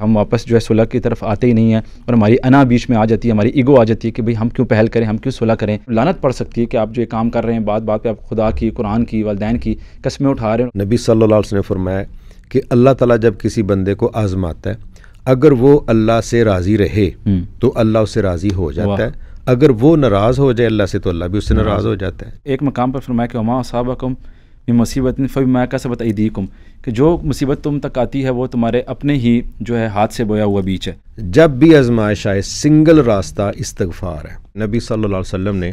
हम वापस जो है सुलह की तरफ आते ही नहीं है और हमारी अना बीच में आ जाती है हमारी ईगो आ जाती है कि भाई हम क्यों पहल करें हम क्यों सुलह करें लानत पड़ सकती है कि आप जो ये काम कर रहे हैं बात बात पे आप खुदा की कुरान की वालदेन की कस्में उठा रहे हैं नबी सल्लल्लाहु अलैहि वसल्लम ने फरमाया कि अल्लाह ताला जब किसी बंदे को आजमाता है अगर वो अल्लाह से राज़ी रहे हम्म। तो अल्लाह उससे राज़ी हो जाता है अगर वो नाराज़ हो जाए अल्लाह से तो अल्लाह भी उससे नाराज़ हो जाता है एक मकाम पर फरमाया कि उमा साहब में मुसीबत फ़ी मा का सबत ईदीकुम कि जो मुसीबत तुम तक आती है वो तुम्हारे अपने ही जो है हाथ से बोया हुआ बीच है जब भी आजमाइश आए सिंगल रास्ता इस्तगफार है नबी सल्लल्लाहु अलैहि वसल्लम ने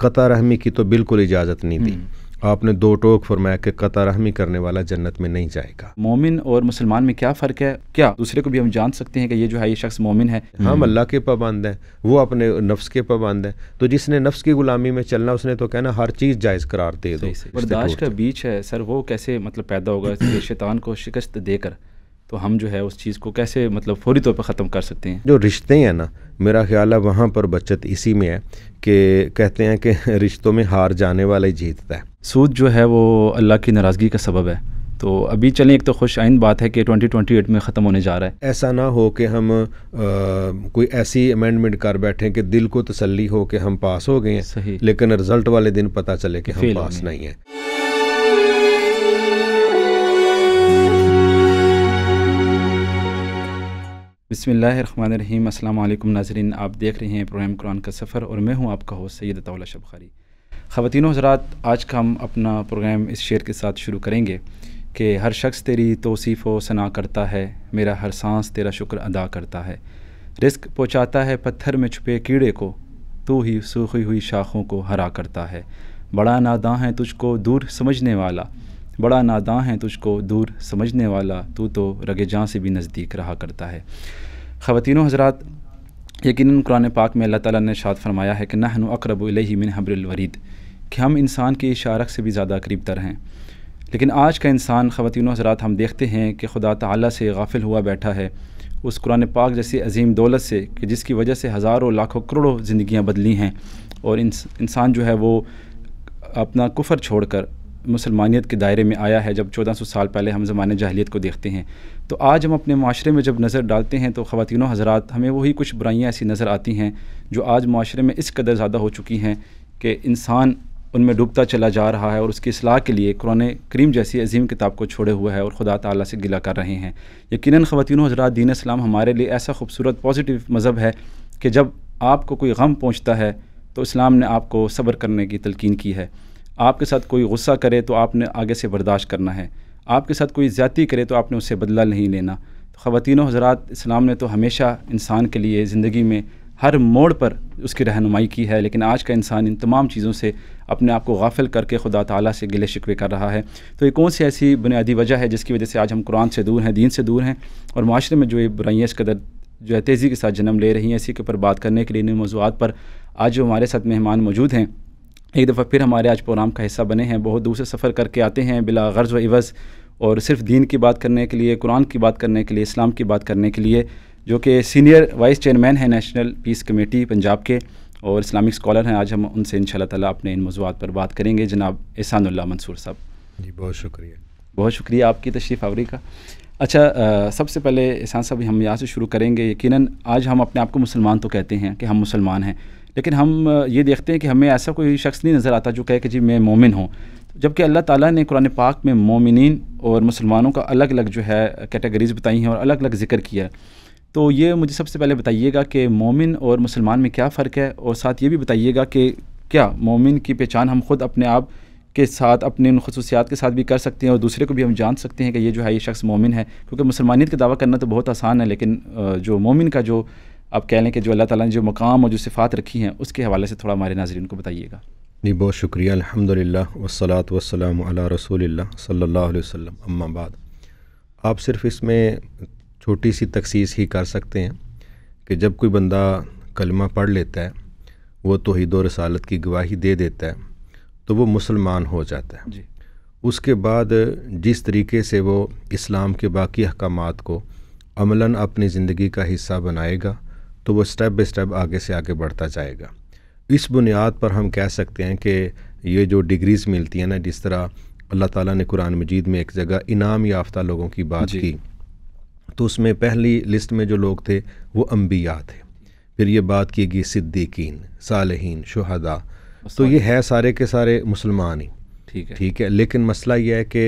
कता रहमी की तो बिल्कुल इजाज़त नहीं दी हम्म। आपने दो टोक फरमाया कि कतारहमी करने वाला जन्नत में नहीं जाएगा मोमिन और मुसलमान में क्या फ़र्क है क्या दूसरे को भी हम जान सकते हैं कि ये जो है ये शख्स मोमिन है हाँ, हम अल्लाह के पाबंद हैं वो अपने नफ्स के पाबंद हैं तो जिसने नफ्स की गुलामी में चलना उसने तो कहना हर चीज़ जायज़ करार दे दो बर्दाश्त का बीच है सर वो कैसे मतलब पैदा होगा शैतान को शिकस्त देकर तो हम जो है उस चीज़ को कैसे मतलब फौरी तौर पर ख़त्म कर सकते हैं जो रिश्ते हैं ना मेरा ख्याल है वहाँ पर बचत इसी में है कि कहते हैं कि रिश्तों में हार जाने वाला ही जीतता है सूद जो है वो अल्लाह की नाराज़गी का सबब है तो अभी चलें एक तो खुश आइन बात है कि 2028 में ख़त्म होने जा रहा है ऐसा ना हो कि हम आ, कोई ऐसी अमेंडमेंट कर बैठें कि दिल को तसल्ली हो कि हम पास हो गए हैं सही लेकिन रिज़ल्ट वाले दिन पता चले कि हम पास नहीं हैं बसमिल्ल नाजरीन आप देख रहे हैं प्रोग्राम कुरान का सफ़र और मैं हूं आपका होस्ट सैद शबखारी ख़वान हजरात आज का हम अपना प्रोग्राम इस शेर के साथ शुरू करेंगे कि हर शख्स तेरी तोसीफ़ व सना करता है मेरा हर सांस तेरा शुक्र अदा करता है रिस्क पहुँचाता है पत्थर में छुपे कीड़े को तू ही सूखी हुई शाखों को हरा करता है बड़ा नादा है तुझको दूर समझने वाला बड़ा नादा है तुझको दूर समझने वाला तू तो रगे जहाँ से भी नज़दीक रहा करता है ख़वान हजरात यकीन कुरान पाक में अल्लाह ताला ने शाद फरमाया है कि नहन अकरब मिन हब्रवरीद कि हम इंसान के इशारक से भी ज़्यादा करीब तर हैं लेकिन आज का इंसान खवातिनों हजरात हम देखते हैं कि खुदा ताला से गाफिल हुआ बैठा है उस कुरान पाक जैसी अजीम दौलत से कि जिसकी वजह से हज़ारों लाखों करोड़ों ज़िंदियाँ बदली हैं और इंसान जो है वो अपना कुफर छोड़कर मुसलमानियत के दायरे में आया है जब 1400 साल पहले हम ज़माने जाहलीत को देखते हैं तो आज हम अपने माशरे में जब नज़र डालते हैं तो ख़वान हज़रात हमें वही कुछ बुराइयाँ ऐसी नज़र आती हैं जो आज माशरे में इस कदर ज़्यादा हो चुकी हैं कि इंसान उनमें डूबता चला जा रहा है और उसकी असलाह के लिए कुरान करीम जैसी अजीम किताब को छोड़े हुए है और ख़ुदा तला से गिला कर रहे हैं यकीन ख़वान हज़रा दीन इस्लाम हमारे लिए ऐसा खूबसूरत पॉजिटिव मज़हब है कि जब आपको कोई गम पहुँचता है तो इस्लाम ने आपको सब्र करने की तलकिन की है आपके साथ कोई गुस्सा करे तो आपने आगे से बर्दाश्त करना है आपके साथ कोई ज़्यादती करे तो आपने उससे बदला नहीं लेना तो ख़वान हजरात इस्लाम ने तो हमेशा इंसान के लिए ज़िंदगी में हर मोड़ पर उसकी रहनुमाई की है लेकिन आज का इंसान इन तमाम चीज़ों से अपने आप को गाफिल करके खुदा ताला से गिले शिकवे कर रहा है तो ये कौन सी ऐसी बुनियादी वजह है जिसकी वजह से आज हम कुरान से दूर हैं दीन से दूर हैं और माशरे में जो ये बुराइयाँ इस कदर जो है तेज़ी के साथ जन्म ले रही हैं इसी के ऊपर बात करने के लिए इन मौजूद पर आज जो हमारे साथ मेहमान मौजूद हैं एक दफ़ा फिर हमारे आज प्रोग्राम का हिस्सा बने हैं बहुत दूर से सफ़र करके आते हैं बिला गर्ज़ व इवज़ और सिर्फ दीन की बात करने के लिए कुरान की बात करने के लिए इस्लाम की बात करने के लिए जो कि सीनियर वाइस चेयरमैन हैं नेशनल पीस कमेटी पंजाब के और इस्लामिक स्कॉलर हैं आज हम उनसे इन ताला अपने इन मौजूद पर बात करेंगे जनाब एहसानुल्ला मंसूर साहब जी बहुत शुक्रिया बहुत शुक्रिया आपकी तशरीफ़ आवरी का अच्छा सबसे पहले एहसान साहब हम यहाँ से शुरू करेंगे यकीनन आज हम अपने आप को मुसलमान तो कहते हैं कि हम मुसलमान हैं लेकिन हम ये देखते हैं कि हमें ऐसा कोई शख्स नहीं नज़र आता जो कहे कि जी मैं मोमिन हूँ जबकि अल्लाह ताला ने कुरान पाक में मोमिन और मुसलमानों का अलग अलग जो है कैटेगरीज़ बताई हैं और अलग अलग जिक्र किया है तो ये मुझे सबसे पहले बताइएगा कि मोमिन और मुसलमान में क्या फ़र्क है और साथ ये भी बताइएगा कि क्या मोमिन की पहचान हम खुद अपने आप के साथ अपने उन खसूसियात के साथ भी कर सकते हैं और दूसरे को भी हम जान सकते हैं कि ये जो है ये शख्स मोमिन है क्योंकि मुसलमानियत का दावा करना तो बहुत आसान है लेकिन जो मोमिन का जो आप कह लें कि जो अल्लाह ताला ने जो मकाम और जो सिफ़ात रखी हैं उसके हवाले से थोड़ा हमारे नाजरन को बताइएगा जी बहुत शुक्रिया अलहमदिल्ला वसलात वसलम रसूल सल्ला वसम अम्माबाद आप सिर्फ इसमें छोटी सी तखसीस ही कर सकते हैं कि जब कोई बंदा कलमा पढ़ लेता है वो दो रसालत की गवाही दे देता है तो वो मुसलमान हो जाता है जी उसके बाद जिस तरीके से वो इस्लाम के बाकी अहकाम को अमला अपनी ज़िंदगी का हिस्सा बनाएगा तो वो स्टेप बाई स्टेप आगे से आगे बढ़ता जाएगा इस बुनियाद पर हम कह सकते हैं कि ये जो डिग्रीज़ मिलती हैं ना जिस तरह अल्लाह ताला ने कुरान मजीद में एक जगह इनाम याफ्ता लोगों की बात की तो उसमें पहली लिस्ट में जो लोग थे वो अम्बिया थे फिर ये बात की गई सिद्दीकीन सालहीन शहदा तो ये है सारे के सारे मुसलमान ही ठीक है ठीक है लेकिन मसला यह है कि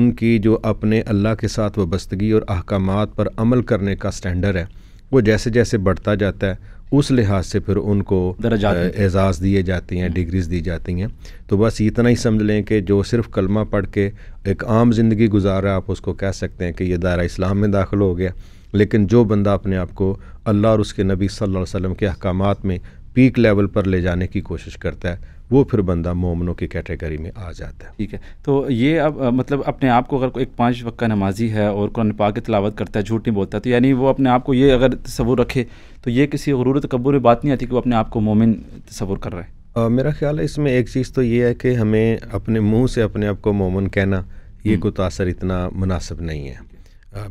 उनकी जो अपने अल्लाह के साथ वस्तगी और अहकाम पर अमल करने का स्टैंडर्ड है वो जैसे जैसे बढ़ता जाता है उस लिहाज से फिर उनको एजाज़ दिए जाते हैं हम्म। डिग्रीज़ दी जाती हैं तो बस इतना ही समझ लें कि जो सिर्फ कलमा पढ़ के एक आम ज़िंदगी गुजार रहा आप उसको कह सकते हैं कि ये दायरा इस्लाम में दाखिल हो गया लेकिन जो बंदा अपने आप को अल्लाह और उसके नबी सल्लल्लाहु अलैहि वसल्लम के अहकाम में पीक लेवल पर ले जाने की कोशिश करता है वो फिर बंदा मोमनों की कैटेगरी में आ जाता है ठीक है तो ये अब मतलब अपने आप को अगर एक पाँच वक्त का नमाजी है और कुरान पाक की तलावत करता है झूठ नहीं बोलता तो यानी वो अपने आप को ये अगर तस्वूर रखे तो ये किसी गरूर तकबर में बात नहीं आती कि वो अपने आप को मोमिन तस्वूर कर रहा है आ, मेरा ख्याल है इसमें एक चीज़ तो ये है कि हमें अपने मुँह से अपने आप को मोमन कहना ये हम्म। कोई असर इतना मुनासिब नहीं है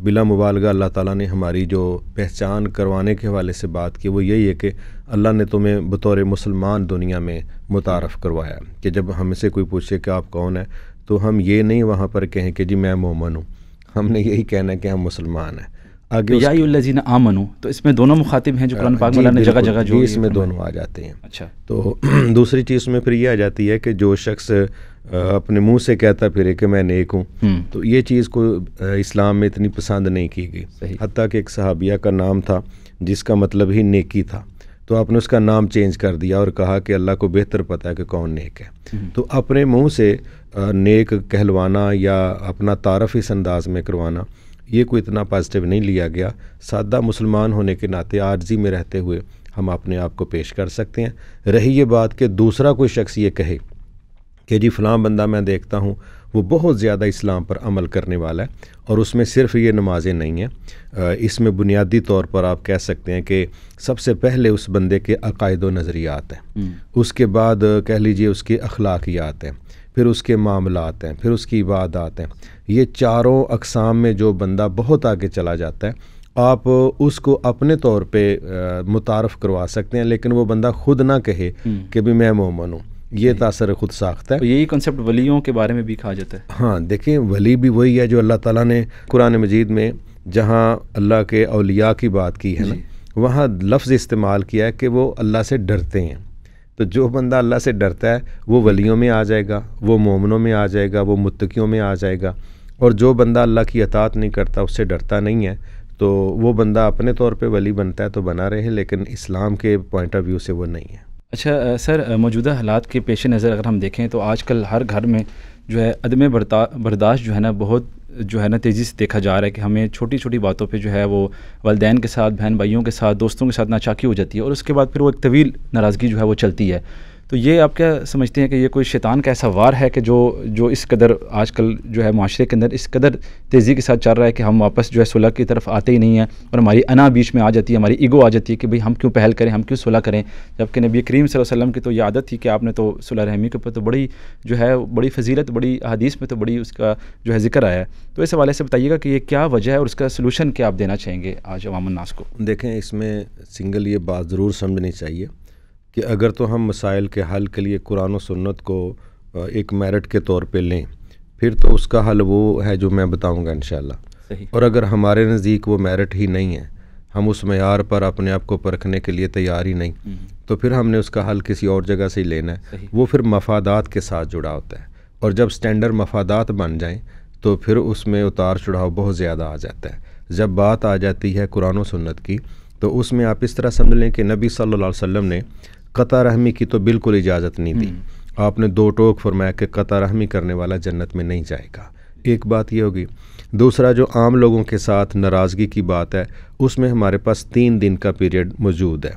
बिला मुबालगा अल्लाह ताला ने हमारी जो पहचान करवाने के हवाले से बात की वो यही है कि अल्लाह ने तुम्हें बतौर मुसलमान दुनिया में मुतारफ़ करवाया कि जब हमसे कोई पूछे कि आप कौन है तो हम ये नहीं वहाँ पर कहें कि जी मैं मोमन हूँ हमने यही कहना है कि हम मुसलमान हैं आगे तो, तो इसमें दोनों मुखातिब हैं जो कुरान हाँ, पाक में जगह जगह जो इसमें दोनों आ जाते हैं अच्छा तो दूसरी चीज़ में फिर ये आ जाती है कि जो शख्स अपने मुंह से कहता फिरे कि मैं नेक हूँ हम्म। तो ये चीज़ को इस्लाम में इतनी पसंद नहीं की गई हती कि एक सहाबिया का नाम था जिसका मतलब ही नेकी था तो आपने उसका नाम चेंज कर दिया और कहा कि अल्लाह को बेहतर पता है कि कौन नेक है हम्म। तो अपने मुंह से नेक कहलवाना या अपना तारफ़ इस अंदाज में करवाना ये कोई इतना पॉजिटिव नहीं लिया गया सादा मुसलमान होने के नाते आर्जी में रहते हुए हम अपने आप को पेश कर सकते हैं रही ये बात कि दूसरा कोई शख्स ये कहे कि जी फ़लाँ बंदा मैं देखता हूँ वो बहुत ज़्यादा इस्लाम पर अमल करने वाला है और उसमें सिर्फ ये नमाजें नहीं हैं इसमें बुनियादी तौर पर आप कह सकते हैं कि सबसे पहले उस बंदे के अकायद नज़रियात हैं हम्म। उसके बाद कह लीजिए उसके अखलाकियात हैं फिर उसके मामलात हैं फिर उसकी इबादत हैं ये चारों अकसाम में जो बंदा बहुत आगे चला जाता है आप उसको अपने तौर पे मुतारफ़ करवा सकते हैं लेकिन वो बंदा खुद ना कहे हम्म। कि भी मैं मोमन हूँ ये तासर खुद साख्त है तो यही कंसेप्ट वलियों के बारे में भी कहा जाता है हाँ देखिए वली भी वही है जो अल्लाह ताला ने कुरान मजीद में जहाँ अल्लाह के अलिया की बात की है ना वहाँ लफ्ज़ इस्तेमाल किया है कि वो अल्लाह से डरते हैं तो जो बंदा अल्लाह से डरता है वो वलियों में आ जाएगा वो मोमनों में आ जाएगा वो मुतकियों में आ जाएगा और जो बंदा अल्लाह की अतात नहीं करता उससे डरता नहीं है तो वो बंदा अपने तौर पे वली बनता है तो बना रहे लेकिन इस्लाम के पॉइंट ऑफ व्यू से वो नहीं है अच्छा सर मौजूदा हालात के पेश नज़र अगर हम देखें तो आजकल हर घर में जो है अदम बर्दाश्त जो है ना बहुत जो है ना तेज़ी से देखा जा रहा है कि हमें छोटी छोटी बातों पे जो है वो वालदेन के साथ बहन भाइयों के साथ दोस्तों के साथ नाचाकी हो जाती है और उसके बाद फिर वो एक तवील नाराज़गी जो है वो चलती है तो ये आप क्या समझते हैं कि ये कोई शैतान का ऐसा वार है कि जो जो इस कदर आजकल जो है माशरे के अंदर इस कदर तेज़ी के साथ चल रहा है कि हम वापस जो है सुलह की तरफ आते ही नहीं हैं और हमारी अना बीच में आ जाती है हमारी ईगो आ जाती है कि भाई हम क्यों पहल करें हम क्यों सुलह करें जबकि नबी करीम वसल्लम की तो ये आदत थी कि आपने तो सुलह रहमी के ऊपर तो बड़ी जो है बड़ी फजीलत बड़ी हदीस में तो बड़ी उसका जो है जिक्र आया है तो इस हवाले से बताइएगा कि ये क्या वजह है और उसका सोलूशन क्या आप देना चाहेंगे आज अवामनास को देखें इसमें सिंगल ये बात ज़रूर समझनी चाहिए कि अगर तो हम मसाइल के हल के लिए कुरान सन्नत को एक मेरिट के तौर पे लें फिर तो उसका हल वो है जो मैं बताऊंगा इन और अगर हमारे नज़दीक वो मेरिट ही नहीं है हम उस मैार पर अपने आप को परखने के लिए तैयार ही नहीं, हम्म। तो फिर हमने उसका हल किसी और जगह से ही लेना है वो फिर मफादात के साथ जुड़ा होता है और जब स्टैंडर्ड मफादात बन जाएँ तो फिर उसमें उतार चढ़ाव बहुत ज़्यादा आ जाता है जब बात आ जाती है कुरान सुन्नत की तो उसमें आप इस तरह समझ लें कि नबी सल्लल्लाहु अलैहि वसल्लम ने कता रहमी की तो बिल्कुल इजाज़त नहीं दी हम्म। आपने दो टोक फरमाया कि कता रहमी करने वाला जन्नत में नहीं जाएगा एक बात यह होगी दूसरा जो आम लोगों के साथ नाराज़गी की बात है उसमें हमारे पास तीन दिन का पीरियड मौजूद है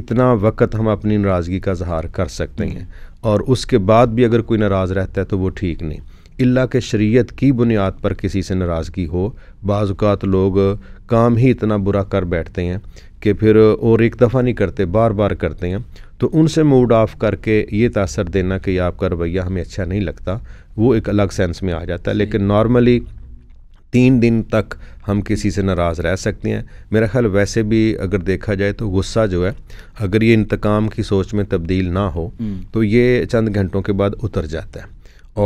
इतना वक्त हम अपनी नाराज़गी का इजहार कर सकते हैं हम्म। और उसके बाद भी अगर कोई नाराज़ रहता है तो वो ठीक नहीं इल्ला के शरीयत की बुनियाद पर किसी से नाराज़गी हो बाज़ात लोग काम ही इतना बुरा कर बैठते हैं कि फिर और एक दफ़ा नहीं करते बार बार करते हैं तो उनसे मूड ऑफ करके ये तसर देना कि आपका रवैया हमें अच्छा नहीं लगता वो एक अलग सेंस में आ जाता है लेकिन नॉर्मली तीन दिन तक हम किसी से नाराज़ रह सकते हैं मेरा ख्याल वैसे भी अगर देखा जाए तो गुस्सा जो है अगर ये इंतकाम की सोच में तब्दील ना हो हम्म। तो ये चंद घंटों के बाद उतर जाता है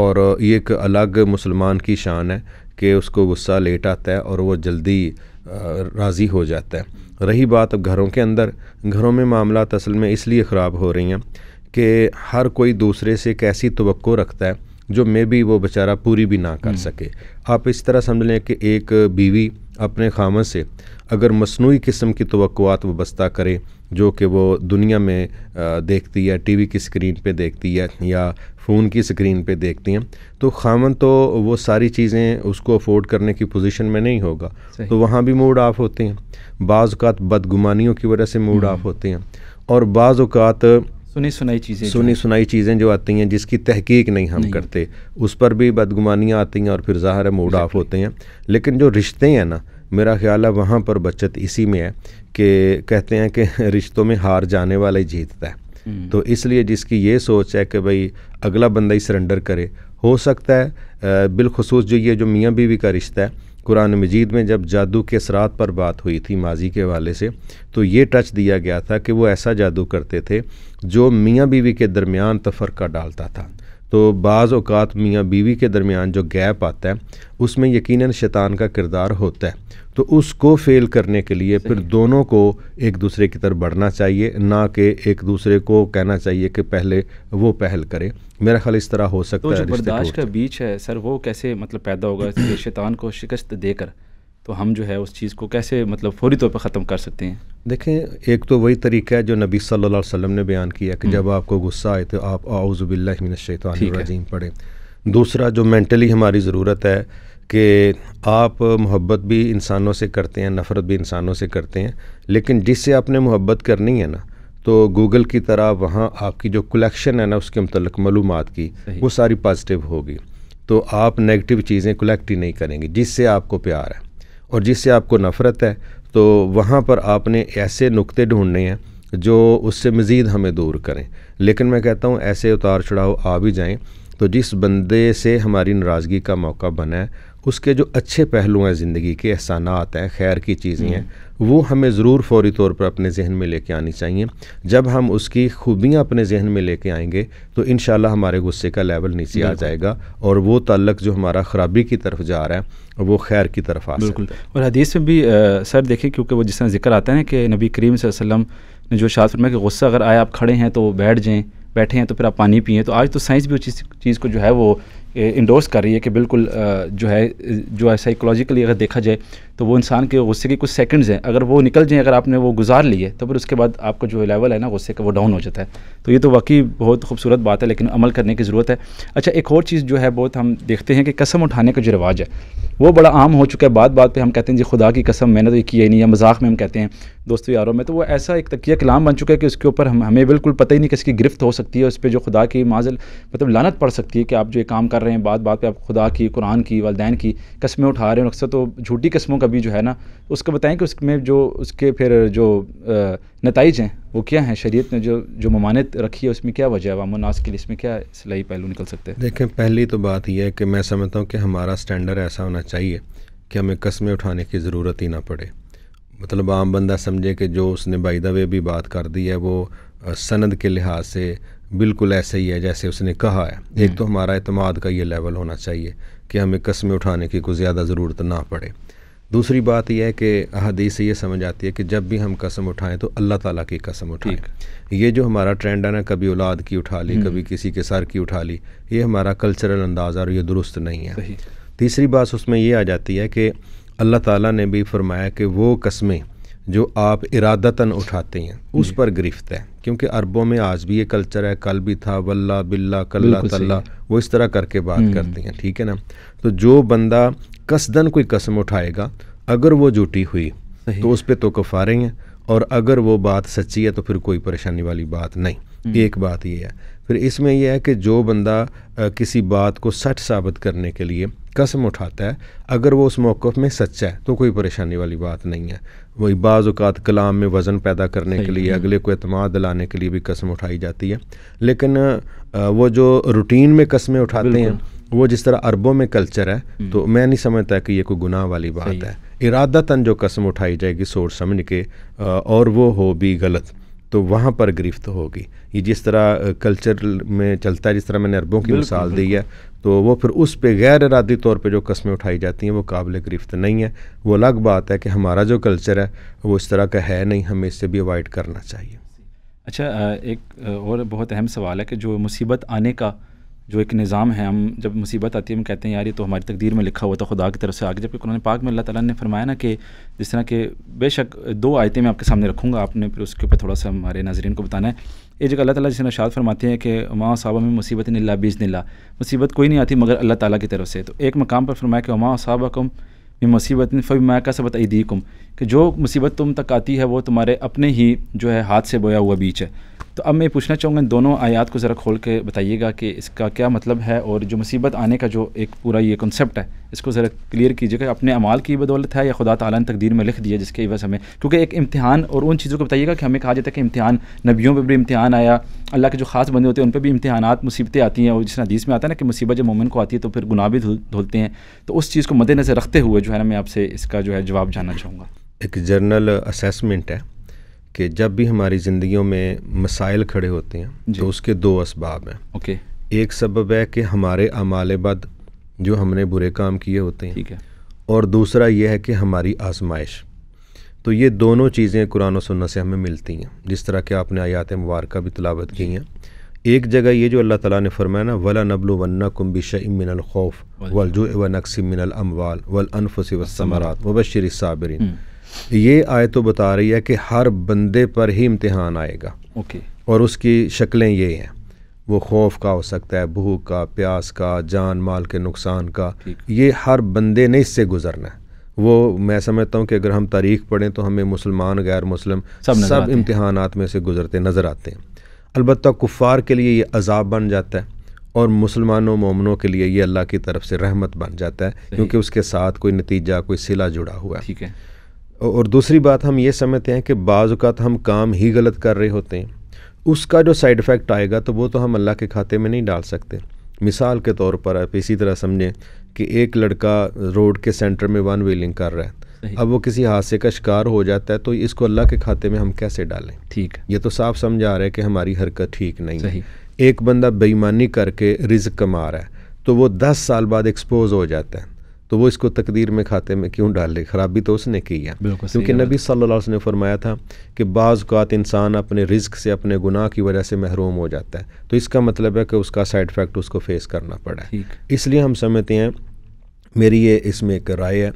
और ये एक अलग मुसलमान की शान है कि उसको गुस्सा लेट आता है और वो जल्दी राज़ी हो जाता है रही बात अब घरों के अंदर घरों में मामला असल में इसलिए ख़राब हो रही हैं कि हर कोई दूसरे से कैसी तो रखता है जो मे भी वो बेचारा पूरी भी ना कर हम्म। सके आप इस तरह समझ लें कि एक बीवी अपने खामन से अगर मसनू किस्म की तो वस्ता करे जो कि वो दुनिया में देखती है टी वी की स्क्रीन पर देखती है या फ़ोन की स्क्रीन पर देखती हैं तो खामन तो वो सारी चीज़ें उसको अफोर्ड करने की पोजिशन में नहीं होगा तो वहाँ भी मूड ऑफ़ होते हैं बाज़ात बदगुमानियों की वजह से मूड हम्म। ऑफ़ होते हैं और बाज़ात सुनी सुनाई चीज़ें सुनी सुनाई चीज़ें जो आती हैं जिसकी तहकीक नहीं हम नहीं। करते उस पर भी बदगुमानियाँ आती हैं और फिर ज़ाहिर है मूड ऑफ होते हैं लेकिन जो रिश्ते हैं ना मेरा ख्याल है वहाँ पर बचत इसी में है कि कहते हैं कि रिश्तों में हार जाने वाला ही जीतता है हम्म। तो इसलिए जिसकी ये सोच है कि भाई अगला बंदा ही सरेंडर करे हो सकता है बिलखसूस जो ये जो मियाँ बीवी का रिश्ता है कुरान मजीद में जब जादू के असरात पर बात हुई थी माजी के वाले से तो ये टच दिया गया था कि वो ऐसा जादू करते थे जो मियाँ बीवी के दरमियान तफरका डालता था तो बाज़ अवत मियाँ बीवी के दरमियान जो गैप आता है उसमें यकीन शैतान का किरदार होता है तो उसको फेल करने के लिए फिर दोनों को एक दूसरे की तरफ बढ़ना चाहिए ना कि एक दूसरे को कहना चाहिए कि पहले वो पहल करे मेरा ख्याल इस तरह हो सकता तो है बर्दाश्त का बीच है सर वो कैसे मतलब पैदा होगा शैतान को शिकस्त देकर तो हम जो है उस चीज़ को कैसे मतलब फौरी तौर पर ख़त्म कर सकते हैं देखें एक तो वही तरीका है जो नबी सल्लल्लाहु अलैहि वसल्लम ने बयान किया कि हम्म। जब आपको गुस्सा आए तो आप आउज़बिल्लिनशैतरजीम पढ़ें दूसरा जो मेंटली हमारी ज़रूरत है कि आप मोहब्बत भी इंसानों से करते हैं नफ़रत भी इंसानों से करते हैं लेकिन जिससे आपने मोहब्बत करनी है ना तो गूगल की तरह वहाँ आपकी जो कलेक्शन है ना उसके मतलब मालूम की वो सारी पॉजिटिव होगी तो आप नेगेटिव चीज़ें कलेक्ट ही नहीं करेंगे जिससे आपको प्यार है और जिससे आपको नफ़रत है तो वहाँ पर आपने ऐसे नुक्ते ढूंढने हैं जो उससे मज़ीद हमें दूर करें लेकिन मैं कहता हूँ ऐसे उतार चढ़ाव आ भी जाएँ तो जिस बंदे से हमारी नाराज़गी का मौका बना है उसके जो अच्छे पहलू हैं ज़िंदगी के एहसानात हैं खैर की चीज़ें हैं हम्म। वो हमें ज़रूर फौरी तौर पर अपने जहन में लेके आनी चाहिए जब हम उसकी खूबियाँ अपने जहन में लेके आएंगे तो इन हमारे गुस्से का लेवल नीचे आ जाएगा और वो तल्लक जो हमारा ख़राबी की तरफ जा रहा है वो खैर की तरफ आ बिल्कुल और हदीस में भी आ, सर देखें क्योंकि वो जिस तरह जिक्र आता है ना कि नबी करीम वसम ने जो शास्त्र में कि गुस्सा अगर आए आप खड़े हैं तो बैठ जाएँ बैठे हैं तो फिर आप पानी पिए तो आज तो साइंस भी उस चीज़ को जो है वो इंडोर्स कर रही है कि बिल्कुल जो है जो है साइकोलॉजिकली अगर देखा जाए तो वो इंसान के गुस्से के कुछ सेकंड्स हैं अगर वो निकल जाए अगर आपने वो गुजार लिए तो फिर उसके बाद आपका जो लेवल है ना गुस्से का वो डाउन हो जाता है तो ये तो वाकई बहुत खूबसूरत बात है लेकिन अमल करने की ज़रूरत है अच्छा एक और चीज़ जो है बहुत हम देखते हैं कि कसम उठाने का जो रिवाज है वो बड़ा आम हो चुका है बात बात पर हम कहते हैं जी खुदा की कसम मैंने तो ये किया ही नहीं है मजाक में हम कहते हैं दोस्तों यारों में तो वो ऐसा एक तकिया कलाम बन चुका है कि उसके ऊपर हम हमें बिल्कुल पता ही नहीं कि इसकी गिरफ्त हो सकती है उस पर जो खुदा की माजल मतलब लानत पड़ सकती है कि आप जो ये काम कर कर रहे हैं बात बात पे आप खुदा की कुरान की वालदेन की कस्में उठा रहे हैं अक्सर तो झूठी कस्मों का भी जो है ना उसको बताएं कि उसमें जो उसके फिर जो नतज हैं वो क्या हैं शरीत ने जो जो ममानत रखी है उसमें क्या वजह है वामनास के लिए इसमें क्या सिलाई पहलू निकल सकते हैं देखें पहली तो बात यह है कि मैं समझता हूँ कि हमारा स्टैंडर्ड ऐसा होना चाहिए कि हमें कस्में उठाने की ज़रूरत ही ना पड़े मतलब आम बंदा समझे कि जो उसने बाई वे भी बात कर दी है वो सनद के लिहाज से बिल्कुल ऐसे ही है जैसे उसने कहा है एक हम्म। तो हमारा अतमाद का ये लेवल होना चाहिए कि हमें कस्में उठाने की कोई ज़्यादा ज़रूरत ना पड़े दूसरी बात यह है कि अहदीस से ये समझ आती है कि जब भी हम कसम उठाएं तो अल्लाह ताला की कसम उठाएं ये जो हमारा ट्रेंड है ना कभी औलाद की उठा ली कभी हम्म। किसी के सर की उठा ली ये हमारा कल्चरल अंदाज़ है और ये दुरुस्त नहीं है तीसरी बात उसमें ये आ जाती है कि अल्लाह ताला ने भी फरमाया कि वो कस्में जो आप इरादतन उठाते हैं उस पर गिरफ्त है क्योंकि अरबों में आज भी ये कल्चर है कल भी था वल्ला बिल्ला कल्ला तल्ला वो इस तरह करके बात हम्म। करती हैं ठीक है ना तो जो बंदा कसदन कोई कसम उठाएगा अगर वो झूठी हुई तो उस पर तो कफारे हैं और अगर वो बात सच्ची है तो फिर कोई परेशानी वाली बात नहीं हम्म। एक बात ये है फिर इसमें यह है कि जो बंदा किसी बात को सच साबित करने के लिए कसम उठाता है अगर वो उस मौक़ में सच्चा है तो कोई परेशानी वाली बात नहीं है वही बाज़ात कलाम में वज़न पैदा करने के लिए अगले को अतमाद दिलाने के लिए भी कसम उठाई जाती है लेकिन वो जो रूटीन में कस्में उठाते हैं वो जिस तरह अरबों में कल्चर है हम्म। तो मैं नहीं समझता कि ये कोई गुनाह वाली बात है इरादा तन जो कसम उठाई जाएगी सोच समझ के और वो हो भी गलत तो वहाँ पर गिरफ्त तो होगी ये जिस तरह कल्चर में चलता है जिस तरह मैंने अरबों की मिसाल दी है तो वो फिर उस पर गैर इरादी तौर पे जो कस्में उठाई जाती हैं वो काबिल गिरफ्त नहीं है वो अलग बात है कि हमारा जो कल्चर है वो इस तरह का है नहीं हमें इससे भी अवॉइड करना चाहिए अच्छा एक और बहुत अहम सवाल है कि जो मुसीबत आने का जो एक निज़ाम है हम जब मुसीबत आती है हम कहते हैं यार ये तो हमारी तकदीर में लिखा हुआ था खुदा की तरफ से आगे जबकि कुरान पाक में अल्लाह ताला ने फरमाया ना कि जिस तरह के बेशक दो आयतें मैं आपके सामने रखूँगा आपने फिर उसके ऊपर थोड़ा सा हमारे नाजरन को बताना है ये जगह अल्लाह ताला तरह शाद फरमाते हैं कि उमा साहबा में मुसीबत नीला बीज नीला मुसीबत कोई नहीं आती मगर अल्लाह ताली की तरफ से तो एक मकाम पर फरमाया कि उमा साहबा कम मुसीबत फ़ी मैं का सबत ईदी कम कि जो मुसीबत तुम तक आती है वो तुम्हारे अपने ही जो है हाथ से बोया हुआ बीच है तो अब मैं पूछना चाहूँगा इन दोनों आयात को ज़रा खोल के बताइएगा कि इसका क्या मतलब है और जो मुसीबत आने का जो एक पूरा ये कन्सेप्ट है इसको ज़रा क्लियर कीजिएगा अपने अमाल की बदौलत है या खुदा तला ने तकदीर में लिख दिया जिसके बस हमें क्योंकि एक इम्तिहान और उन चीज़ों को बताइएगा कि हमें कहा जाता है कि इम्तिहान नबियों पर भी इम्तिहान आया अल्लाह के जो खास बंदे होते हैं उन पर भी इम्तिहान मुसीबतें आती हैं और जिस हदीस में आता है ना कि मुसीबत जब मोमिन को आती है तो फिर गुना भी धुलते हैं तो उस चीज़ को मद्देनज़र रखते हुए जो है ना मैं आपसे इसका जो है जवाब जानना चाहूँगा एक जर्नल असेसमेंट है कि जब भी हमारी ज़िंदगियों में मसाइल खड़े होते हैं तो उसके दो इसबाब हैं ओके एक सबब है कि हमारे अमाल बद जो हमने बुरे काम किए होते हैं ठीक है और दूसरा यह है कि हमारी आजमाइश तो ये दोनों चीज़ें कुरान और सुन्नत से हमें मिलती हैं जिस तरह के आपने आयात मुबारक भी तलावत की हैं एक जगह ये जो अल्लाह ताला ने फरमाया ना वला नबलो वन्ना कुम्बिश मिनल खौफ वलजो व नक्सी मिनल अमवाल वल अनफस वसमरात वबशर साबरीन हम्म। ये आय तो बता रही है कि हर बंदे पर ही इम्तहान आएगा ओके और उसकी शक्लें ये हैं वो खौफ का हो सकता है भूख का प्यास का जान माल के नुकसान का ये हर बंदे ने इससे गुजरना है वो मैं समझता हूँ कि अगर हम तारीख पढ़ें तो हमें मुसलमान गैर मुसलम सब, सब इम्तहान में से गुजरते नज़र आते हैं अलबत् कुफ़ार के लिए ये अजाब बन जाता है और मुसलमानों मोमनों के लिए ये अल्लाह की तरफ से रहमत बन जाता है क्योंकि उसके साथ कोई नतीजा कोई सिला जुड़ा हुआ है ठीक है और दूसरी बात हम ये समझते हैं कि बाज़ात हम काम ही गलत कर रहे होते हैं उसका जो साइड इफ़ेक्ट आएगा तो वो तो हम अल्लाह के खाते में नहीं डाल सकते मिसाल के तौर पर आप इसी तरह समझें कि एक लड़का रोड के सेंटर में वन व्हीलिंग कर रहा है अब वो किसी हादसे का शिकार हो जाता है तो इसको अल्लाह के खाते में हम कैसे डालें ठीक ये तो साफ समझ आ रहा है कि हमारी हरकत ठीक नहीं है एक बंदा बेईमानी करके रिज कमा रहा है तो वो दस साल बाद एक्सपोज हो जाता है तो वो इसको तकदीर में खाते में क्यों डाल ले खराबी तो उसने की है क्योंकि नबी सल्लल्लाहु अलैहि वसल्लम ने फरमाया था कि बाज़ात इंसान अपने रिज्क से अपने गुनाह की वजह से महरूम हो जाता है तो इसका मतलब है कि उसका साइड इफ़ेक्ट उसको फेस करना पड़ा है इसलिए हम समझते हैं मेरी ये इसमें एक राय है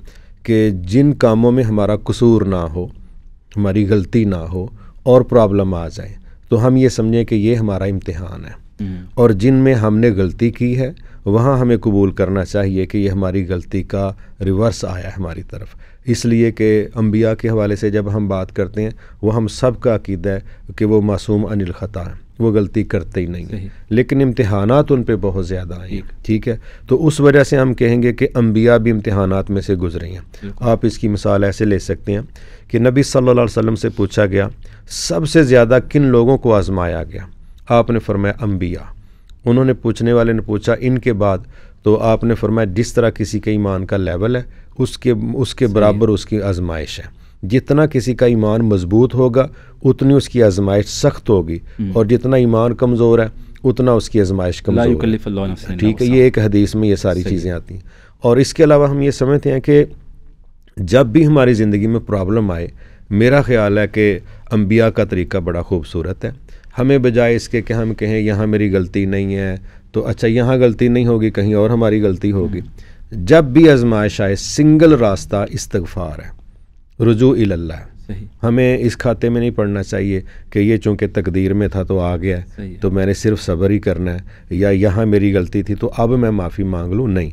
कि जिन कामों में हमारा कसूर ना हो हमारी गलती ना हो और प्रॉब्लम आ जाए तो हम ये समझें कि ये हमारा इम्तहान है हम्म। और जिन में हमने गलती की है वहाँ हमें कबूल करना चाहिए कि ये हमारी गलती का रिवर्स आया है हमारी तरफ इसलिए कि अम्बिया के हवाले से जब हम बात करते हैं वह हम सब का अकीदा है कि वो मासूम अनिल ख़ता हैं वो गलती करते ही नहीं है लेकिन इम्तहान उन पर बहुत ज़्यादा आए ठीक है तो उस वजह से हम कहेंगे कि अम्बिया भी इम्तहान में से गुजरे हैं आप इसकी मिसाल ऐसे ले सकते हैं कि नबी सल्लल्लाहु अलैहि वसल्लम से पूछा गया सबसे ज़्यादा किन लोगों को आजमाया गया आपने फरमाया अम्बिया उन्होंने पूछने वाले ने पूछा इनके बाद तो आपने फरमाया जिस तरह किसी के ईमान का लेवल है उसके उसके बराबर उसकी आजमाइश है जितना किसी का ईमान मजबूत होगा उतनी उसकी आजमाइश सख्त होगी हम्म। और जितना ईमान कमज़ोर है उतना उसकी आजमाइश कमज़ोर ठीक है ये एक हदीस में ये सारी चीज़ें आती हैं और इसके अलावा हम ये समझते हैं कि जब भी हमारी ज़िंदगी में प्रॉब्लम आए मेरा ख्याल है कि अम्बिया का तरीका बड़ा खूबसूरत है हमें बजाय इसके कि हम कहें यहाँ मेरी गलती नहीं है तो अच्छा यहाँ गलती नहीं होगी कहीं और हमारी गलती होगी जब भी आजमाइश आए सिंगल रास्ता इस्तगफार है रजू इल्ला है हमें इस खाते में नहीं पढ़ना चाहिए कि ये चूंकि तकदीर में था तो आ गया तो मैंने सिर्फ सब्र ही करना है या यहाँ मेरी गलती थी तो अब मैं माफ़ी मांग लूँ नहीं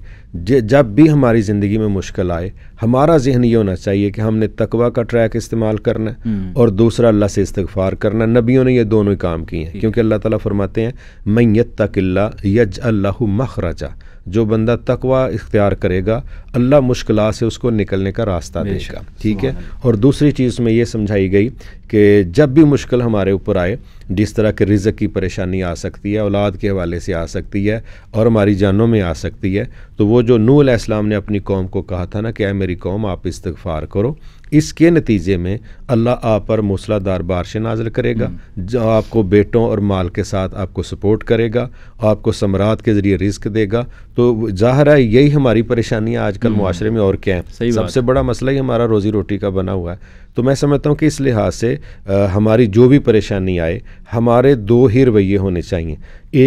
जब भी हमारी ज़िंदगी में मुश्किल आए हमारा जहन ये होना चाहिए कि हमने तकवा का ट्रैक इस्तेमाल करना है हम्म। और दूसरा अल्लाह से इस्तफ़ार करना नबियों ने यह दोनों ही काम किए हैं क्योंकि अल्लाह तला फरमाते हैं मैत तक यज अल्लाह मखराजा जो बंदा तकवा इख्तियार करेगा अल्लाह मुश्किल से उसको निकलने का रास्ता देगा ठीक है और दूसरी चीज़ में ये समझाई गई कि जब भी मुश्किल हमारे ऊपर आए जिस तरह के रिज़क की परेशानी आ सकती है औलाद के हवाले से आ सकती है और हमारी जानों में आ सकती है तो वो जो नूल इस्लाम ने अपनी कौम को कहा था ना कि मेरी कौम आप इस्तफ़ार करो इसके नतीजे में अल्लाह आप पर मूसलाधार बारिश नाजिल करेगा हम्म। जो आपको बेटों और माल के साथ आपको सपोर्ट करेगा आपको सम्राट के ज़रिए रिस्क देगा तो जाहिर है यही हमारी परेशानियाँ आजकल माशरे हम्म। में और क्या है सबसे बड़ा मसला ही हमारा रोज़ी रोटी का बना हुआ है तो मैं समझता हूँ कि इस लिहाज से आ, हमारी जो भी परेशानी आए हमारे दो ही रवैये होने चाहिए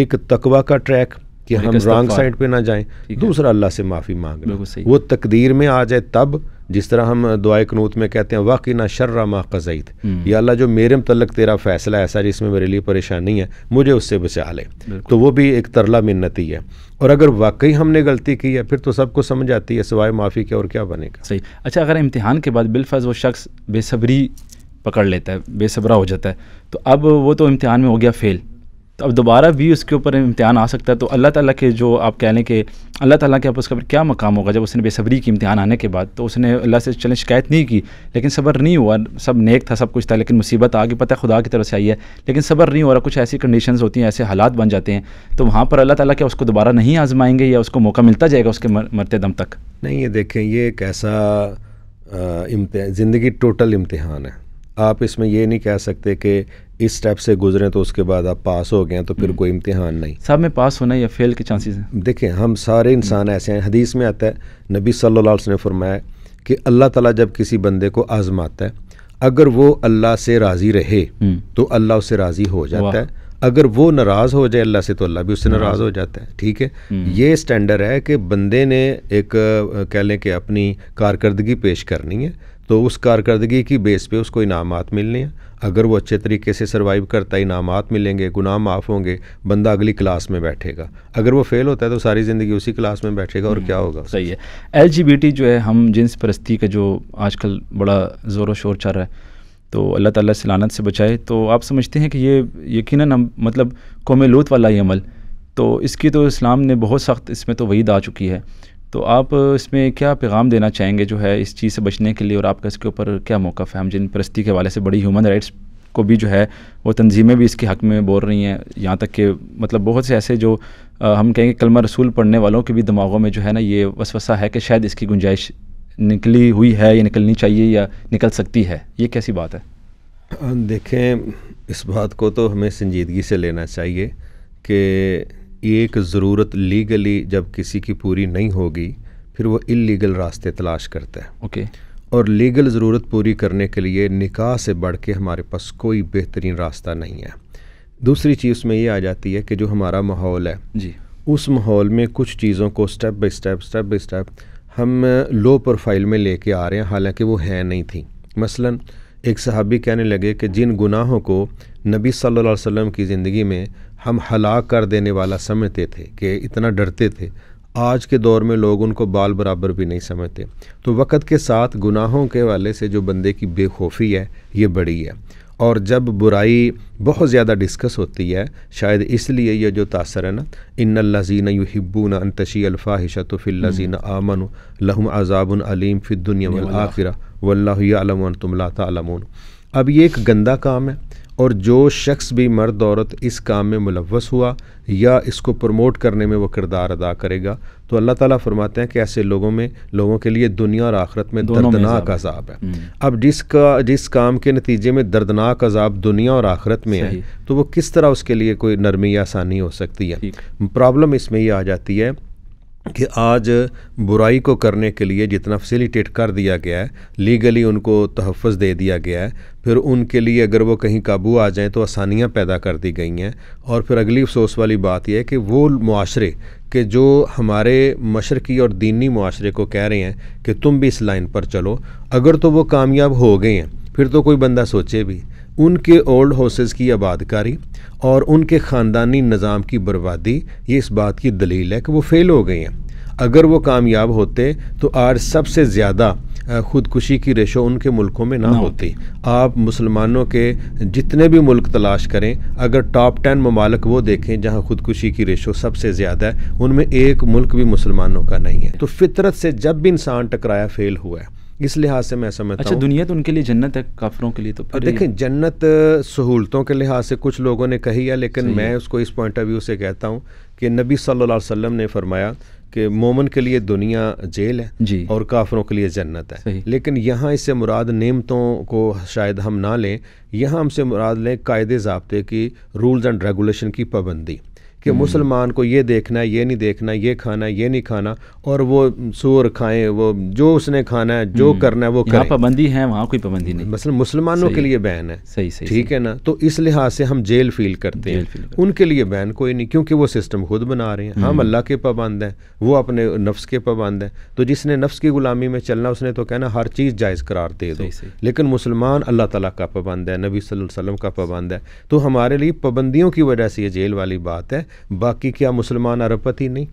एक तकवा का ट्रैक कि हम रॉन्ग साइड पे ना जाएं दूसरा अल्लाह से माफ़ी मांग लो वो तकदीर में आ जाए तब जिस तरह हम दुआ कनूत में कहते हैं वाकई ना शर्रा मा कज़ैत हम्म। या अल्लाह जो मेरे मतलब तेरा फ़ैसला ऐसा जिसमें मेरे लिए परेशानी है मुझे उससे बचा ले तो वो भी एक तरला मिन्नती है और अगर वाकई हमने गलती की है फिर तो सबको समझ आती है सिवाय माफ़ी के और क्या बनेगा सही अच्छा अगर इम्तहान के बाद बिलफज वो शख्स बेसब्री पकड़ लेता है बेसब्रा हो जाता है तो अब वो तो इम्तहान में हो गया फ़ेल तो अब दोबारा भी उसके ऊपर इम्तहान आ सकता है तो अल्लाह ताला के जो आप कह लें कि अल्लाह ताला के आप उसका क्या मकाम होगा जब उसने बेसब्री की इम्तहान आने के बाद तो उसने अल्लाह से चलें शिकायत नहीं की लेकिन सब्र नहीं हुआ सब नेक था सब कुछ था लेकिन मुसीबत आ गई पता खुदा की तरफ से आई है लेकिन सब्र नहीं हो रहा कुछ ऐसी कंडीशन होती हैं ऐसे हालात बन जाते हैं तो वहाँ पर अल्लाह ताला क्या उसको दोबारा नहीं आजमाएंगे या उसको मौका मिलता जाएगा उसके मरते दम तक नहीं ये देखें ये एक ऐसा ज़िंदगी टोटल इम्तहान है आप इसमें ये नहीं कह सकते कि इस स्टेप से गुजरें तो उसके बाद आप पास हो गए तो फिर हम्म। कोई इम्तिहान नहीं सब में पास होना या फेल के चांसेस हैं देखें हम सारे हम्म। इंसान ऐसे हैं हदीस में आता है नबी सल्लल्लाहु अलैहि वसल्लम ने फरमाया कि अल्लाह ताला जब किसी बंदे को आजमाता है अगर वो अल्लाह से राज़ी रहे हम्म। तो अल्लाह उससे राज़ी हो जाता है अगर वो नाराज़ हो जाए अल्लाह से तो अल्लाह भी उससे नाराज़ हो जाता है ठीक है ये स्टैंडर्ड है कि बंदे ने एक कह लें कि अपनी कारकर्दगी पेश करनी है तो उस कारकर्दगी की बेस पे उसको इनाम मिलने हैं अगर वो अच्छे तरीके से सर्वाइव करता है इनाम मिलेंगे गुनाह माफ़ होंगे बंदा अगली क्लास में बैठेगा अगर वो फेल होता है तो सारी ज़िंदगी उसी क्लास में बैठेगा और हम्म, क्या होगा सही है एल जो है हम जिन्स परस्ती का जो आजकल बड़ा ज़ोर शोर चल रहा है तो अल्लाह ताला से लानत से बचाए तो आप समझते हैं कि ये हम मतलब कौम लूत वाला ये अमल तो इसकी तो इस्लाम ने बहुत सख्त इसमें तो वहीद आ चुकी है तो आप इसमें क्या पैगाम देना चाहेंगे जो है इस चीज़ से बचने के लिए और आपका इसके ऊपर क्या मौका है हम जिन परस्ती के हवाले से बड़ी ह्यूमन राइट्स को भी जो है वो तंजीमें भी इसके हक़ में बोल रही हैं यहाँ तक कि मतलब बहुत से ऐसे जो आ, हम कहेंगे कलमा रसूल पढ़ने वालों के भी दिमागों में जो है ना ये वसवसा है कि शायद इसकी गुंजाइश निकली हुई है या निकलनी चाहिए या निकल सकती है ये कैसी बात है देखें इस बात को तो हमें संजीदगी से लेना चाहिए कि एक ज़रूरत लीगली जब किसी की पूरी नहीं होगी फिर वो इलीगल रास्ते तलाश करता है ओके और लीगल ज़रूरत पूरी करने के लिए निकाह से बढ़ के हमारे पास कोई बेहतरीन रास्ता नहीं है दूसरी चीज़ उसमें ये आ जाती है कि जो हमारा माहौल है जी उस माहौल में कुछ चीज़ों को step by step step by step हम लो प्रोफाइल में लेके आ रहे हैं हालांकि वो है नहीं थी मसलन एक सहाबी कहने लगे कि जिन गुनाहों को नबी सल्लल्लाहु अलैहि वसल्लम की ज़िंदगी में हम हलाक कर देने वाला समझते थे कि इतना डरते थे आज के दौर में लोग उनको बाल बराबर भी नहीं समझते तो वक़्त के साथ गुनाहों के वाले से जो बंदे की बेखौफी है ये बड़ी है और जब बुराई बहुत ज़्यादा डिस्कस होती है शायद इसलिए यह जो तासर है ना इन लजीन युहिब्बू न अंतशी अल्फ़ाहिशत फ़िल्लजीन आमन लहम अजाबन अलीम फ़िद दुनिया वल आखिरा वल्लम तुमला तमून अब ये एक गंदा काम है और जो शख्स भी मर्द औरत इस काम में मुलवस हुआ या इसको प्रमोट करने में वो किरदार अदा करेगा तो अल्लाह ताला फरमाते हैं कि ऐसे लोगों में लोगों के लिए दुनिया और आखरत में दर्दनाक अजाब है हम्म। अब जिसका जिस काम के नतीजे में दर्दनाक अजाब दुनिया और आखरत में है तो वो किस तरह उसके लिए कोई नरमी या आसानी हो सकती है प्रॉब्लम इसमें ये आ जाती है कि आज बुराई को करने के लिए जितना फैसिलिटेट कर दिया गया है लीगली उनको तहफ़ दे दिया गया है फिर उनके लिए अगर वो कहीं काबू आ जाएं तो आसानियां पैदा कर दी गई हैं और फिर अगली अफसोस वाली बात यह है कि वो माशरे कि जो हमारे मशरकी और दीनी माशरे को कह रहे हैं कि तुम भी इस लाइन पर चलो अगर तो वो कामयाब हो गए हैं फिर तो कोई बंदा सोचे भी उनके ओल्ड हाउसेस की आबादकारी और उनके ख़ानदानी निज़ाम की बर्बादी ये इस बात की दलील है कि वो फ़ेल हो गई हैं अगर वो कामयाब होते तो आज सबसे ज़्यादा ख़ुदकुशी की रेशो उनके मुल्कों में ना, ना होती आप मुसलमानों के जितने भी मुल्क तलाश करें अगर टॉप टेन ममालक वो देखें जहाँ ख़ुदकुशी की रेशो सबसे ज़्यादा है उनमें एक मुल्क भी मुसलमानों का नहीं है तो फितरत से जब भी इंसान टकराया फ़ेल हुआ है इस लिहाज से मैं समझता अच्छा दुनिया तो उनके लिए जन्नत है काफरों के लिए तो देखें जन्नत सहूलतों के लिहाज से कुछ लोगों ने कही है लेकिन मैं है। उसको इस पॉइंट ऑफ व्यू से कहता हूँ कि नबी सल्लल्लाहु अलैहि वसल्लम ने फरमाया कि मोमन के लिए दुनिया जेल है जी। और काफरों के लिए जन्नत है लेकिन यहाँ इससे मुराद नियमतों को शायद हम ना लें यहाँ हमसे मुराद लें कायदे ज़बते की रूल्स एंड रेगुलेशन की पाबंदी कि हम्म। मुसलमान को ये देखना है ये नहीं देखना ये खाना ये नहीं खाना और वो सूर खाएं वो जो उसने खाना है जो हम्म। करना है वो क्या पाबंदी है वहाँ कोई पाबंदी नहीं मसल मुसलमानों के लिए बैन है सही सही ठीक है ना तो इस लिहाज से हम जेल फील करते हैं उनके लिए बैन कोई नहीं क्योंकि वो सिस्टम खुद बना रहे हैं हम हम्म। अल्लाह के पाबंद हैं वो अपने नफ्स के पाबंद हैं तो जिसने नफ्स की गुलामी में चलना उसने तो कहना हर चीज़ जायज़ करार दे दो लेकिन मुसलमान अल्लाह तला का पाबंद है नबी वसल्लम का पाबंद है तो हमारे लिए पाबंदियों की वजह से ये जेल वाली बात है बाकी क्या मुसलमान अरबपति नहीं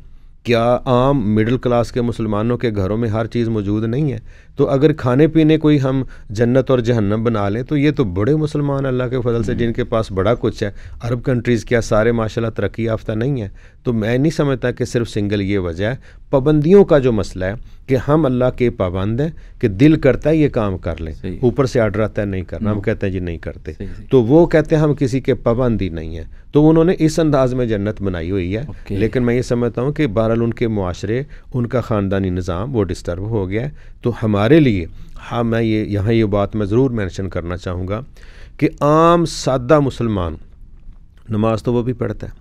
क्या आम मिडिल क्लास के मुसलमानों के घरों में हर चीज़ मौजूद नहीं है तो अगर खाने पीने कोई हम जन्नत और जहन्नम बना लें तो ये तो बड़े मुसलमान अल्लाह के फजल से हम्म। जिनके पास बड़ा कुछ है अरब कंट्रीज़ क्या सारे माशाल्लाह तरक्की याफ्ता नहीं है तो मैं नहीं समझता कि सिर्फ सिंगल ये वजह है पाबंदियों का जो मसला है कि हम अल्लाह के पाबंद हैं कि दिल करता है ये काम कर लें ऊपर से आर्डर आता है नहीं करना हम हम्म। कहते हैं जी नहीं करते तो वो कहते हैं हम किसी के पाबंद ही नहीं है तो उन्होंने इस अंदाज में जन्नत बनाई हुई है लेकिन मैं ये समझता हूँ कि बहरहाल उनके माशरे उनका ख़ानदानी निज़ाम वो डिस्टर्ब हो गया है तो हमारे लिए हाँ मैं ये यहाँ ये बात मैं ज़रूर मैंशन करना चाहूँगा कि आम सादा मुसलमान नमाज तो वो भी पढ़ता है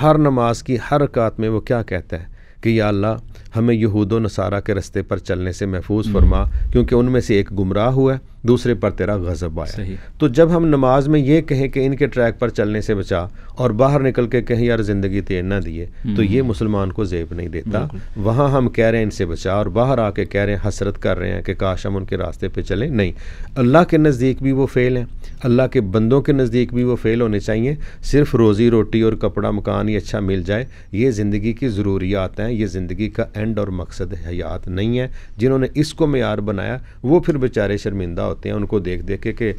हर नमाज की हर कात में वो क्या कहता है कि या अल्लाह हमें यहूद नसारा के रस्ते पर चलने से महफूज फरमा क्योंकि उनमें से एक गुमराह हुआ दूसरे पर तेरा गज़ब आया तो जब हम नमाज में ये कहें कि इनके ट्रैक पर चलने से बचा और बाहर निकल के कहें यार ज़िंदगी तेर तो ना दिए तो ये हम्म। मुसलमान को जेब नहीं देता वहाँ हम कह रहे हैं इनसे बचा और बाहर आके कह रहे हैं हसरत कर रहे हैं कि काश हम उनके रास्ते पर चलें नहीं अल्लाह के नज़दीक भी वो फ़ेल हैं अल्लाह के बंदों के नज़दीक भी वो फ़ेल होने चाहिए सिर्फ रोज़ी रोटी और कपड़ा मकान ही अच्छा मिल जाए ये ज़िंदगी की ज़रूरियात हैं ये ज़िंदगी का एंड और मकसद हयात नहीं है जिन्होंने इसको मैार बनाया वो फिर बेचारे शर्मिंदा होते हैं उनको देख देख के कि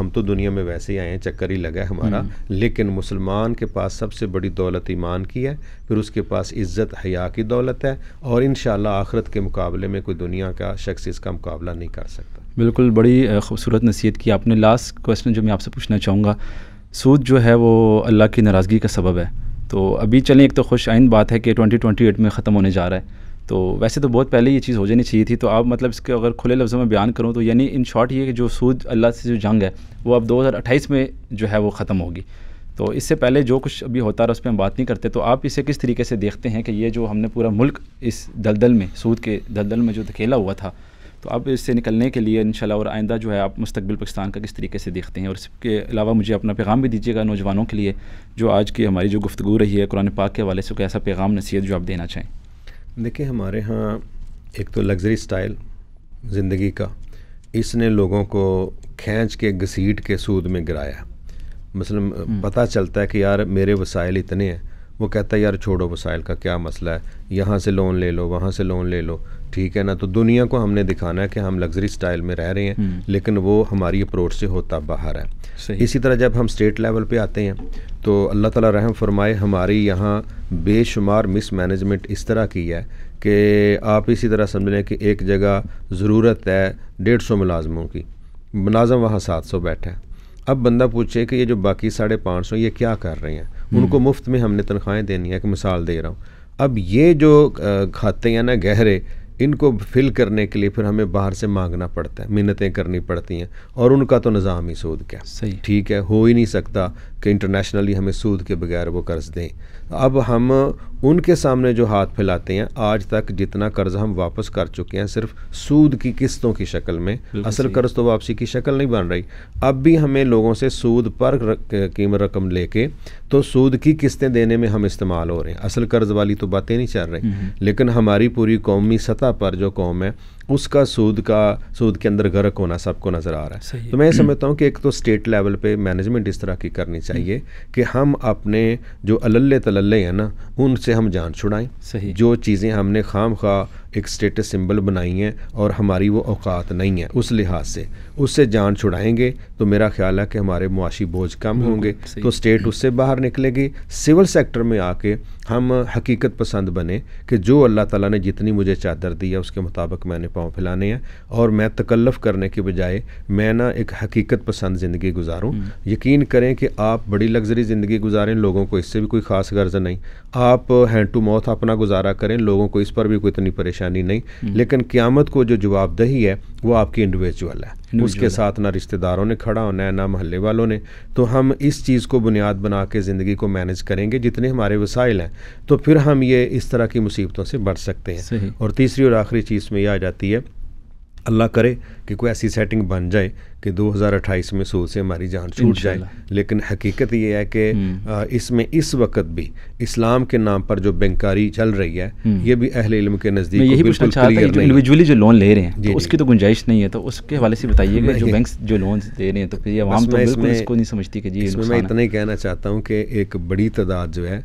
हम तो दुनिया में वैसे ही आए हैं चक्कर ही लगा है हमारा हम्म। लेकिन मुसलमान के पास सबसे बड़ी दौलत ईमान की है फिर उसके पास इज़्ज़त हया की दौलत है और इन आखरत के मुकाबले में कोई दुनिया का शख्स इसका मुकाबला नहीं कर सकता बिल्कुल बड़ी खूबसूरत नसीहत की आपने लास्ट क्वेश्चन जो मैं आपसे पूछना चाहूँगा सूद जो है वो अल्लाह की नाराज़गी का सबब है तो अभी चलें एक तो खुश आइंद बात है कि 2028 में ख़त्म होने जा रहा है तो वैसे तो बहुत पहले ये चीज़ हो जानी चाहिए थी तो आप मतलब इसके अगर खुले लफ्ज़ों में बयान करूँ तो यानी इन शॉर्ट ये कि जो सूद अल्लाह से जो जंग है वो अब 2028 में जो है वो ख़त्म होगी तो इससे पहले जो कुछ अभी होता रहा उस पर हम बात नहीं करते तो आप इसे किस तरीके से देखते हैं कि ये जो हमने पूरा मुल्क इस दलदल में सूद के दलदल में जो धकेला हुआ था तो आप इससे निकलने के लिए इन और आइंदा जो है आप मुस्तबिल पाकिस्तान का किस तरीके से देखते हैं और इसके अलावा मुझे अपना पैगाम भी दीजिएगा नौजवानों के लिए जो आज की हमारी जो गुफ्तु रही है कुरान पाक के हवाले से कोई ऐसा पैगाम नसीहत जो आप देना चाहें देखिए हमारे यहाँ एक तो लग्जरी स्टाइल ज़िंदगी का इसने लोगों को खींच के घसीट के सूद में गिराया मसलन मतलब, हम्म। पता चलता है कि यार मेरे वसाइल इतने हैं वो कहता है यार छोड़ो वसाइल का क्या मसला है यहाँ से लोन ले लो वहाँ से लोन ले लो ठीक है ना तो दुनिया को हमने दिखाना है कि हम लग्जरी स्टाइल में रह रहे हैं हम्म। लेकिन वो हमारी अप्रोच से होता बाहर है इसी तरह जब हम स्टेट लेवल पे आते हैं तो अल्लाह ताला रहम फरमाए हमारी यहाँ बेशुमार मिसमैनेजमेंट इस तरह की है कि आप इसी तरह समझ लें कि एक जगह ज़रूरत है डेढ़ सौ मुलाजमों की मुलाजम वहाँ सात सौ बैठे हैं अब बंदा पूछे कि ये जो बाकी साढ़े पाँच सौ ये क्या कर रहे हैं हम्म। उनको मुफ्त में हमने तनख्वाहें देनी है एक मिसाल दे रहा हूँ अब ये जो खाते हैं ना गहरे इनको फिल करने के लिए फिर हमें बाहर से मांगना पड़ता है मिन्नतें करनी पड़ती हैं और उनका तो निज़ाम ही सूद का सही ठीक है हो ही नहीं सकता कि इंटरनेशनली हमें सूद के बगैर वो कर्ज दें अब हम उनके सामने जो हाथ फैलाते हैं आज तक जितना कर्ज हम वापस कर चुके हैं सिर्फ सूद की किस्तों की शक्ल में असल कर्ज तो वापसी की शक्ल नहीं बन रही अब भी हमें लोगों से सूद पर कीमत रकम लेके तो सूद की किस्तें देने में हम इस्तेमाल हो रहे हैं असल कर्ज वाली तो बातें नहीं चल रही हम्म। लेकिन हमारी पूरी कौमी सतह पर जो कौम है उसका सूद का सूद के अंदर गर्क होना सबको नज़र आ रहा है तो मैं समझता हूँ कि एक तो स्टेट लेवल पे मैनेजमेंट इस तरह की करनी चाहिए हम्म। कि हम अपने जो अल्ले तलल्ले हैं ना उनसे हम जान छुड़ाएं जो चीज़ें हमने खाम खा एक स्टेटस सिंबल बनाई हैं और हमारी वो औकात नहीं है उस लिहाज से उससे जान छुड़ाएंगे तो मेरा ख्याल है कि हमारे मुआशी बोझ कम होंगे तो स्टेट उससे बाहर निकलेगी सिविल सेक्टर में आके हम हकीकत पसंद बने कि जो अल्लाह ताला ने जितनी मुझे चादर दी है उसके मुताबिक मैंने पाँव फैलाने हैं और मैं तकल्लफ़ करने के बजाय मैं ना एक हकीकत पसंद ज़िंदगी गुजारूँ हम्म। यकीन करें कि आप बड़ी लग्जरी ज़िंदगी गुजारें लोगों को इससे भी कोई ख़ास गर्ज नहीं आप हैंड टू माउथ अपना गुजारा करें लोगों को इस पर भी कोई इतनी परेशानी नहीं हम्म। लेकिन क़्यामत को जो जवाबदही है वो आपकी इंडिविजुअल है उसके साथ ना रिश्तेदारों ने खड़ा होना है ना महल्ले वालों ने तो हम इस चीज़ को बुनियाद बना के ज़िंदगी को मैनेज करेंगे जितने हमारे वसाइल हैं तो फिर हम ये इस तरह की मुसीबतों से बढ़ सकते हैं और तीसरी और आखिरी चीज़ में यह आ जाती है अल्लाह करे कि कोई ऐसी सेटिंग बन जाए कि 2028 में सोल से हमारी जान छूट जाए लेकिन हकीकत ये है कि हम्म। इसमें इस वक्त भी इस्लाम के नाम पर जो बैंकारी चल रही है हम्म। ये भी अहले इल्म के नज़दीक यही पूछना चाहता है इंडिविजुअली जो लोन ले रहे हैं तो उसकी तो गुंजाइश नहीं है तो उसके हवाले से बताइए जो बैंक जो लोन दे रहे हैं तो फिर तो इसको नहीं समझती कि जी इसमें मैं इतना ही कहना चाहता हूँ कि एक बड़ी तादाद जो है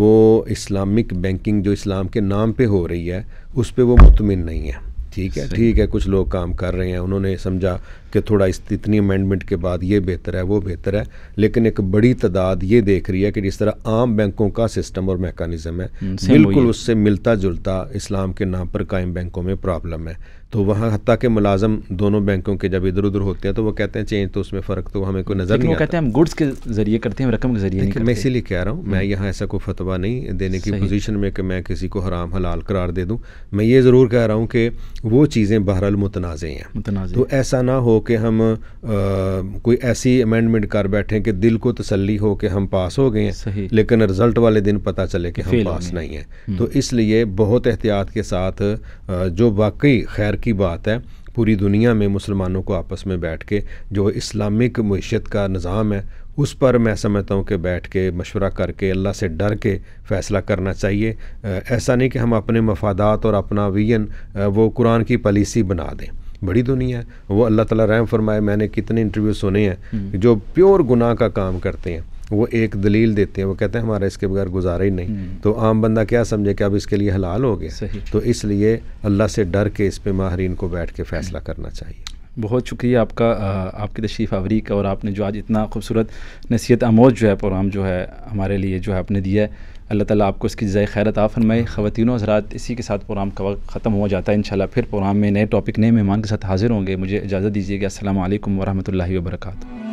वो इस्लामिक बैंकिंग जो इस्लाम के नाम पर हो रही है उस पर वो मुतमिन नहीं है ठीक है ठीक है कुछ लोग काम कर रहे हैं उन्होंने समझा कि थोड़ा इस इतनी अमेंडमेंट के बाद ये बेहतर है वो बेहतर है लेकिन एक बड़ी तादाद ये देख रही है कि जिस तरह आम बैंकों का सिस्टम और मेकानिज़म है हम्म, बिल्कुल उससे मिलता जुलता इस्लाम के नाम पर कायम बैंकों में प्रॉब्लम है तो वहाँ हती के मुलाजम दोनों बैंकों के जब इधर उधर होते हैं तो वो कहते हैं चेंज तो उसमें फ़र्क तो हमें कोई नज़र नहीं कहते हैं हम गुड्स के ज़रिए करते हैं रकम के ज़रिए नहीं मैं इसीलिए कह रहा हूँ मैं हम्म। यहाँ ऐसा कोई फतवा नहीं देने की पोजीशन में कि मैं किसी को हराम हलाल करार दे दूँ मैं ये ज़रूर कह रहा हूँ कि वो चीज़ें बहरहाल मुतनाज़ हैं तो ऐसा ना हो कि हम आ, कोई ऐसी अमेंडमेंट कर बैठे कि दिल को तसल्ली हो कि हम पास हो गए हैं लेकिन रिजल्ट वाले दिन पता चले कि हम पास नहीं हैं हम्म। तो इसलिए बहुत एहतियात के साथ जो वाकई खैर की बात है पूरी दुनिया में मुसलमानों को आपस में बैठ के जो इस्लामिक मीशत का निज़ाम है उस पर मैं समझता हूँ कि बैठ के मशवरा करके अल्लाह से डर के फ़ैसला करना चाहिए ऐसा नहीं कि हम अपने मफादात और अपना विजन वो कुरान की पॉलिसी बना दें बड़ी दुनिया है वो अल्लाह ताला रहम फरमाए मैंने कितने इंटरव्यू सुने हैं हम्म। जो प्योर गुनाह का काम करते हैं वो एक दलील देते हैं वो कहते हैं हमारा इसके बगैर गुजारा ही नहीं हम्म। तो आम बंदा क्या समझे कि अब इसके लिए हलाल हो गया तो इसलिए अल्लाह से डर के इस पर माहरीन को बैठ के फ़ैसला करना चाहिए बहुत शुक्रिया आपका आपकी तशरीफ़ आवरी का और आपने जो आज इतना खूबसूरत नसीहत आमोज जो है प्रोग्राम जो है हमारे लिए जो है आपने दिया है अल्लाह ताला आपको इसकी जय खैरत आ फरमाए ख़वान हजरात इसी के साथ प्रोग्राम का वक्त ख़त्म हो जाता है इंशाल्लाह फिर प्रोग्राम में नए टॉपिक नए मेहमान के साथ हाज़िर होंगे मुझे इजाज़त दीजिएगा असल वरहमल वर्का